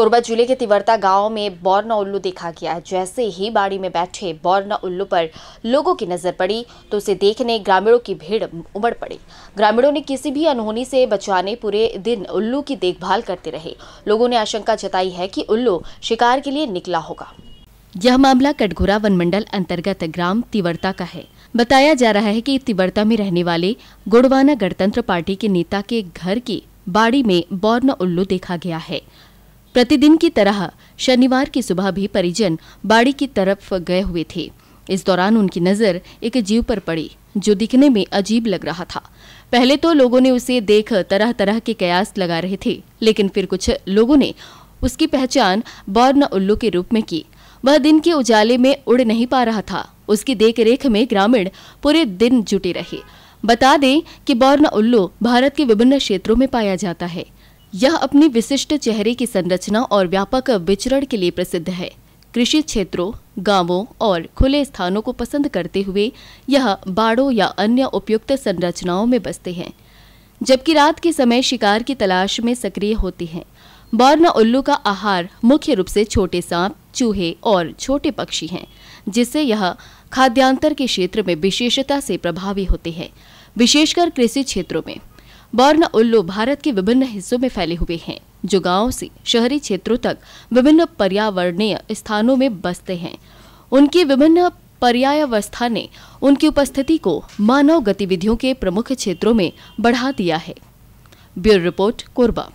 कोरबा जिले के तिवरता गांव में बौरना उल्लू देखा गया जैसे ही बाड़ी में बैठे बौरना उल्लू पर लोगों की नजर पड़ी तो उसे देखने ग्रामीणों की भीड़ उमड़ पड़ी ग्रामीणों ने किसी भी अनहोनी से बचाने पूरे दिन उल्लू की देखभाल करते रहे लोगों ने आशंका जताई है कि उल्लू शिकार के लिए निकला होगा यह मामला कटघोरा मंडल अंतर्गत ग्राम तिवरता का है बताया जा रहा है की तिवरता में रहने वाले गुड़वाना गणतंत्र पार्टी के नेता के घर की बाड़ी में बौरना उल्लू देखा गया है प्रतिदिन की तरह शनिवार की सुबह भी परिजन बाड़ी की तरफ गए हुए थे इस दौरान उनकी नजर एक जीव पर पड़ी जो दिखने में अजीब लग रहा था पहले तो लोगों ने उसे देख तरह तरह के कयास लगा रहे थे लेकिन फिर कुछ लोगों ने उसकी पहचान बॉर्न उल्लू के रूप में की वह दिन के उजाले में उड़ नहीं पा रहा था उसकी देखरेख में ग्रामीण पूरे दिन जुटे रहे बता दें कि बौर्न उल्लू भारत के विभिन्न क्षेत्रों में पाया जाता है यह अपनी विशिष्ट चेहरे की संरचना और व्यापक विचरण के लिए प्रसिद्ध है कृषि क्षेत्रों गांवों और खुले स्थानों को पसंद करते हुए यह बाड़ों या अन्य उपयुक्त संरचनाओं में बसते हैं जबकि रात के समय शिकार की तलाश में सक्रिय होते हैं बॉर्न उल्लू का आहार मुख्य रूप से छोटे सांप चूहे और छोटे पक्षी हैं जिससे यह खाद्यांतर के क्षेत्र में विशेषता से प्रभावी होते हैं विशेषकर कृषि क्षेत्रों में बर्न उल्लू भारत के विभिन्न हिस्सों में फैले हुए हैं जो गाँव से शहरी क्षेत्रों तक विभिन्न पर्यावरणीय स्थानों में बसते हैं उनकी विभिन्न पर्यावस्था ने उनकी उपस्थिति को मानव गतिविधियों के प्रमुख क्षेत्रों में बढ़ा दिया है ब्यूरो रिपोर्ट कोरबा